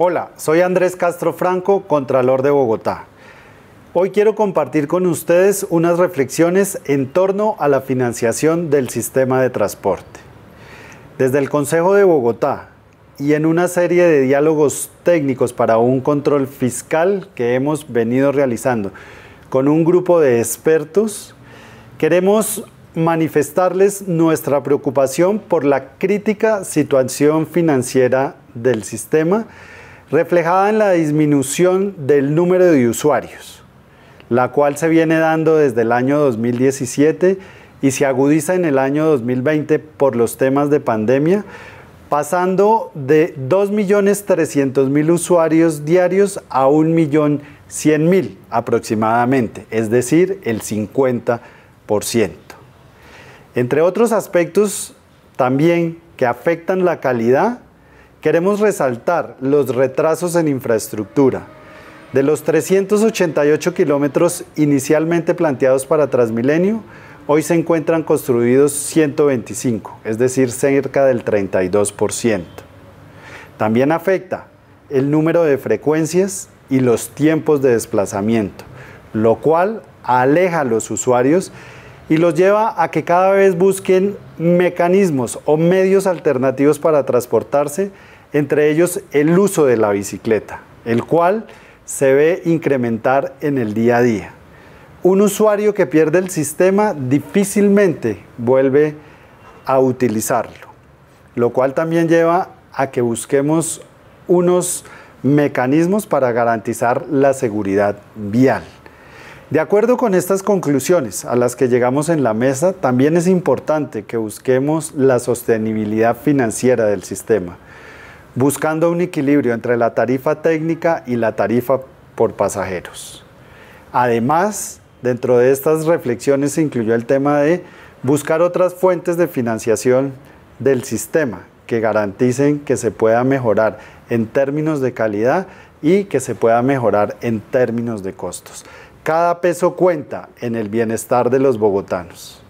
Hola, soy Andrés Castro Franco, Contralor de Bogotá. Hoy quiero compartir con ustedes unas reflexiones en torno a la financiación del sistema de transporte. Desde el Consejo de Bogotá y en una serie de diálogos técnicos para un control fiscal que hemos venido realizando con un grupo de expertos, queremos manifestarles nuestra preocupación por la crítica situación financiera del sistema, reflejada en la disminución del número de usuarios, la cual se viene dando desde el año 2017 y se agudiza en el año 2020 por los temas de pandemia, pasando de 2.300.000 usuarios diarios a 1.100.000 aproximadamente, es decir, el 50%. Entre otros aspectos también que afectan la calidad Queremos resaltar los retrasos en infraestructura. De los 388 kilómetros inicialmente planteados para Transmilenio, hoy se encuentran construidos 125, es decir, cerca del 32%. También afecta el número de frecuencias y los tiempos de desplazamiento, lo cual aleja a los usuarios y los lleva a que cada vez busquen mecanismos o medios alternativos para transportarse entre ellos el uso de la bicicleta, el cual se ve incrementar en el día a día. Un usuario que pierde el sistema difícilmente vuelve a utilizarlo, lo cual también lleva a que busquemos unos mecanismos para garantizar la seguridad vial. De acuerdo con estas conclusiones a las que llegamos en la mesa, también es importante que busquemos la sostenibilidad financiera del sistema, buscando un equilibrio entre la tarifa técnica y la tarifa por pasajeros. Además, dentro de estas reflexiones se incluyó el tema de buscar otras fuentes de financiación del sistema que garanticen que se pueda mejorar en términos de calidad y que se pueda mejorar en términos de costos. Cada peso cuenta en el bienestar de los bogotanos.